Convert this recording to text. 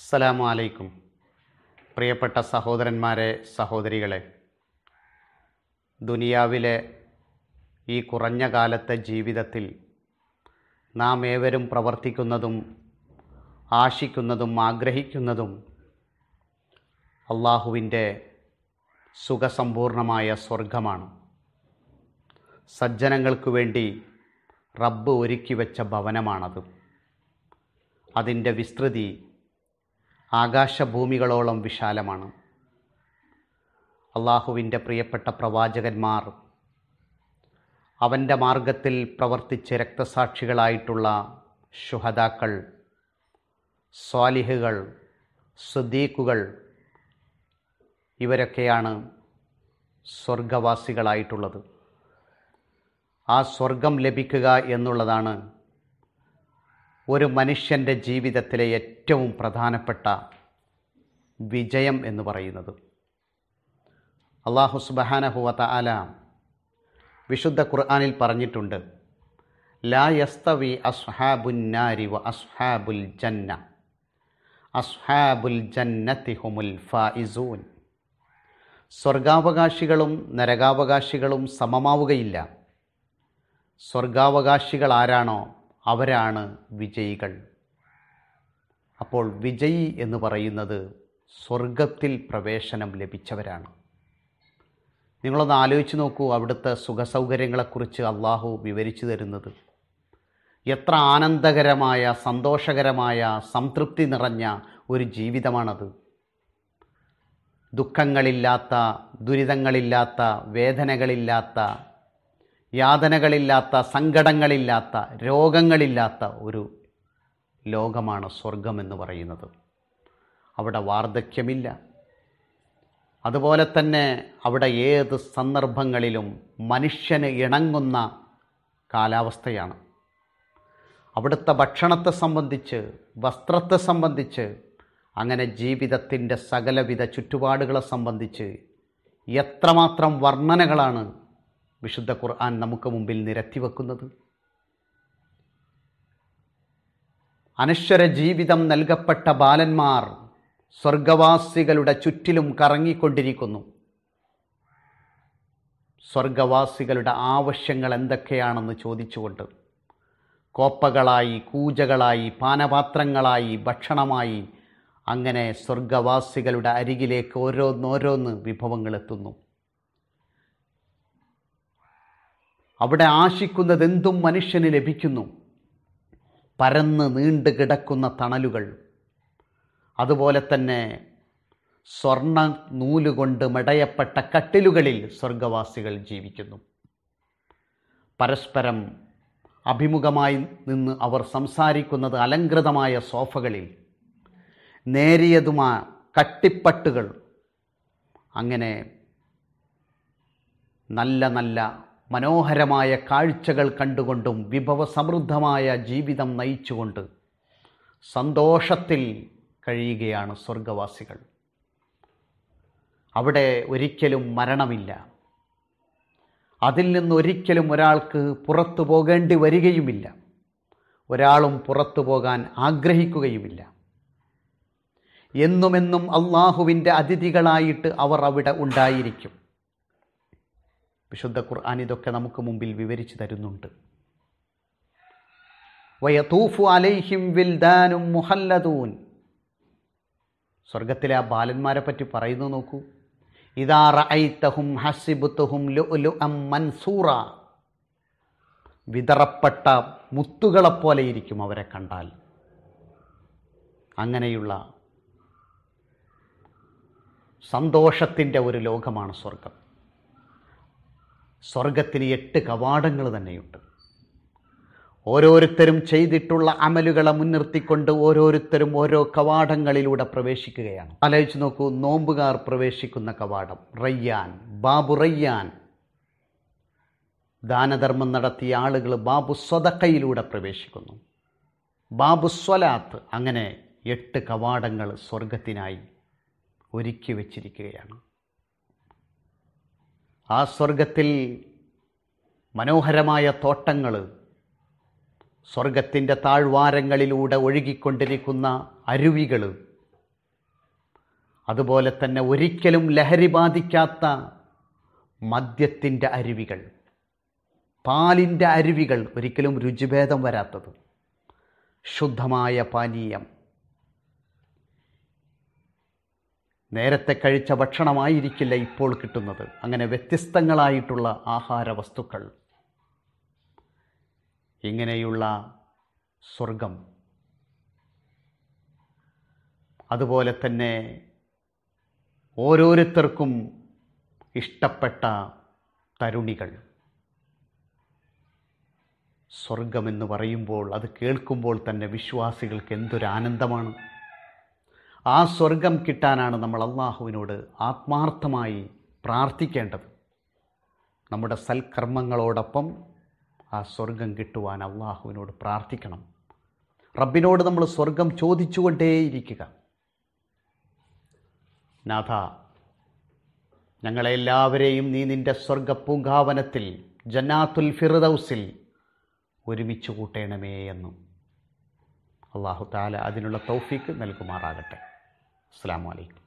അസ്സലാമു അലൈക്കും പ്രിയപ്പെട്ട സഹോദരന്മാരെ സഹോദരികളെ ദുനിയാവിലെ ഈ കുറഞ്ഞ കാലത്തെ ജീവിതത്തിൽ നാം ഏവരും പ്രവർത്തിക്കുന്നതും ആശിക്കുന്നതും ആഗ്രഹിക്കുന്നതും അള്ളാഹുവിൻ്റെ സുഖസമ്പൂർണമായ സ്വർഗമാണ് സജ്ജനങ്ങൾക്ക് വേണ്ടി റബ്ബ് ഒരുക്കി വെച്ച ഭവനമാണത് അതിൻ്റെ വിസ്തൃതി ആകാശഭൂമികളോളം വിശാലമാണ് അള്ളാഹുവിൻ്റെ പ്രിയപ്പെട്ട പ്രവാചകന്മാർ അവൻ്റെ മാർഗത്തിൽ പ്രവർത്തിച്ച് രക്തസാക്ഷികളായിട്ടുള്ള ശുഹദാക്കൾ സ്വാലിഹുകൾ സുദീഖുകൾ ഇവരൊക്കെയാണ് സ്വർഗവാസികളായിട്ടുള്ളത് ആ സ്വർഗം ലഭിക്കുക എന്നുള്ളതാണ് ഒരു മനുഷ്യൻ്റെ ജീവിതത്തിലെ ഏറ്റവും പ്രധാനപ്പെട്ട വിജയം എന്ന് പറയുന്നത് അള്ളാഹു സുബഹാനഹുവത അല വിശുദ്ധ ഖുർആാനിൽ പറഞ്ഞിട്ടുണ്ട് ലാ യസ്തവി അസ്ഹാബുന്നാരി വ അസ്ഹാബുൽ ജന്ന അസ്ഹാബുൽ ജന്നത്തി ഹുമുൽ ഫായിസൂൻ സ്വർഗാവകാശികളും നരകാവകാശികളും സമമാവുകയില്ല സ്വർഗാവകാശികൾ ആരാണോ അവരാണ് വിജയികൾ അപ്പോൾ വിജയി എന്ന് പറയുന്നത് സ്വർഗത്തിൽ പ്രവേശനം ലഭിച്ചവരാണ് നിങ്ങളൊന്ന് ആലോചിച്ച് നോക്കൂ അവിടുത്തെ സുഖസൗകര്യങ്ങളെക്കുറിച്ച് അള്ളാഹു വിവരിച്ചു തരുന്നത് എത്ര ആനന്ദകരമായ സന്തോഷകരമായ സംതൃപ്തി നിറഞ്ഞ ഒരു ജീവിതമാണത് ദുഃഖങ്ങളില്ലാത്ത ദുരിതങ്ങളില്ലാത്ത വേദനകളില്ലാത്ത യാതനകളില്ലാത്ത സങ്കടങ്ങളില്ലാത്ത രോഗങ്ങളില്ലാത്ത ഒരു ലോകമാണ് സ്വർഗമെന്ന് പറയുന്നത് അവിടെ വാർദ്ധക്യമില്ല അതുപോലെ തന്നെ അവിടെ ഏത് സന്ദർഭങ്ങളിലും മനുഷ്യന് ഇണങ്ങുന്ന കാലാവസ്ഥയാണ് അവിടുത്തെ ഭക്ഷണത്തെ സംബന്ധിച്ച് വസ്ത്രത്തെ സംബന്ധിച്ച് അങ്ങനെ ജീവിതത്തിൻ്റെ സകലവിധ ചുറ്റുപാടുകളെ സംബന്ധിച്ച് എത്രമാത്രം വർണ്ണനകളാണ് വിശുദ്ധ ഖുർആൻ നമുക്ക് മുമ്പിൽ നിരത്തി വെക്കുന്നത് അനശ്വര ജീവിതം നൽകപ്പെട്ട ബാലന്മാർ സ്വർഗവാസികളുടെ ചുറ്റിലും കറങ്ങിക്കൊണ്ടിരിക്കുന്നു സ്വർഗവാസികളുടെ ആവശ്യങ്ങൾ എന്തൊക്കെയാണെന്ന് ചോദിച്ചുകൊണ്ട് കോപ്പകളായി കൂജകളായി പാനപാത്രങ്ങളായി ഭക്ഷണമായി അങ്ങനെ സ്വർഗവാസികളുടെ അരികിലേക്ക് ഓരോന്നോരോന്ന് വിഭവങ്ങൾ എത്തുന്നു അവിടെ ആശിക്കുന്നതെന്തും മനുഷ്യന് ലഭിക്കുന്നു പരന്ന് നീണ്ടു കിടക്കുന്ന തണലുകൾ അതുപോലെ തന്നെ സ്വർണ്ണ നൂലുകൊണ്ട് മെടയപ്പെട്ട കട്ടിലുകളിൽ സ്വർഗവാസികൾ ജീവിക്കുന്നു പരസ്പരം അഭിമുഖമായി നിന്ന് അവർ സംസാരിക്കുന്നത് അലങ്കൃതമായ സോഫകളിൽ നേരിയതുമായ കട്ടിപ്പട്ടുകൾ അങ്ങനെ നല്ല നല്ല മനോഹരമായ കാഴ്ചകൾ കണ്ടുകൊണ്ടും വിഭവസമൃദ്ധമായ ജീവിതം നയിച്ചുകൊണ്ട് സന്തോഷത്തിൽ കഴിയുകയാണ് സ്വർഗവാസികൾ അവിടെ ഒരിക്കലും മരണമില്ല അതിൽ നിന്നൊരിക്കലും ഒരാൾക്ക് പുറത്തു പോകേണ്ടി വരികയുമില്ല ഒരാളും പുറത്തു പോകാൻ ആഗ്രഹിക്കുകയുമില്ല എന്നുമെന്നും അള്ളാഹുവിൻ്റെ അതിഥികളായിട്ട് അവർ അവിടെ ഉണ്ടായിരിക്കും വിശുദ്ധ ഖുർആൻ ഇതൊക്കെ നമുക്ക് മുമ്പിൽ വിവരിച്ചു തരുന്നുണ്ട് വയതൂഫു അലൈഹിം വിൽദാനും മുഹല്ലദൂൻ സ്വർഗത്തിലെ ആ ബാലന്മാരെ പറ്റി പറയുന്നു നോക്കൂ ഇതാ റഅയ്തഹും ഹസിബുത്തുഹും അം മൻസൂറ വിതറപ്പെട്ട മുത്തുകളെപ്പോലെ ഇരിക്കും അവരെ കണ്ടാൽ അങ്ങനെയുള്ള സന്തോഷത്തിൻ്റെ ഒരു ലോകമാണ് സ്വർഗം സ്വർഗത്തിന് എട്ട് കവാടങ്ങൾ തന്നെയുണ്ട് ഓരോരുത്തരും ചെയ്തിട്ടുള്ള അമലുകളെ മുൻനിർത്തിക്കൊണ്ട് ഓരോരുത്തരും ഓരോ കവാടങ്ങളിലൂടെ പ്രവേശിക്കുകയാണ് ആലോചിച്ച് നോക്കൂ നോമ്പുകാർ പ്രവേശിക്കുന്ന കവാടം റയ്യാൻ ബാബു റയ്യാൻ ദാനധർമ്മം നടത്തിയ ആളുകൾ ബാബു സ്വതക്കയിലൂടെ പ്രവേശിക്കുന്നു ബാബു സ്വലാത്ത് അങ്ങനെ എട്ട് കവാടങ്ങൾ സ്വർഗത്തിനായി ഒരുക്കി വച്ചിരിക്കുകയാണ് ആ സ്വർഗത്തിൽ മനോഹരമായ തോട്ടങ്ങൾ സ്വർഗത്തിൻ്റെ താഴ്വാരങ്ങളിലൂടെ ഒഴുകിക്കൊണ്ടിരിക്കുന്ന അരുവികൾ അതുപോലെ തന്നെ ഒരിക്കലും ലഹരി ബാധിക്കാത്ത മദ്യത്തിൻ്റെ അരുവികൾ പാലിൻ്റെ അരുവികൾ ഒരിക്കലും രുചിഭേദം വരാത്തത് ശുദ്ധമായ പാനീയം നേരത്തെ കഴിച്ച ഭക്ഷണമായിരിക്കില്ല ഇപ്പോൾ കിട്ടുന്നത് അങ്ങനെ വ്യത്യസ്തങ്ങളായിട്ടുള്ള ആഹാര വസ്തുക്കൾ ഇങ്ങനെയുള്ള സ്വർഗം അതുപോലെ തന്നെ ഓരോരുത്തർക്കും ഇഷ്ടപ്പെട്ട തരുണികൾ സ്വർഗമെന്ന് പറയുമ്പോൾ അത് കേൾക്കുമ്പോൾ തന്നെ വിശ്വാസികൾക്ക് എന്തൊരാനന്ദമാണ് ആ സ്വർഗം കിട്ടാനാണ് നമ്മൾ അള്ളാഹുവിനോട് ആത്മാർത്ഥമായി പ്രാർത്ഥിക്കേണ്ടത് നമ്മുടെ സൽക്കർമ്മങ്ങളോടൊപ്പം ആ സ്വർഗം കിട്ടുവാൻ അള്ളാഹുവിനോട് പ്രാർത്ഥിക്കണം റബ്ബിനോട് നമ്മൾ സ്വർഗം ചോദിച്ചുകൊണ്ടേയിരിക്കുക നാഥ ഞങ്ങളെല്ലാവരെയും നീ നിൻ്റെ സ്വർഗ പൂങ്കാവനത്തിൽ ജന്നാത്തുൽ ഫിറുദൗസിൽ ഒരുമിച്ച് കൂട്ടേണമേ എന്നും അള്ളാഹു താല അതിനുള്ള തൗഫീക്ക് നൽകുമാറാകട്ടെ السلام عليكم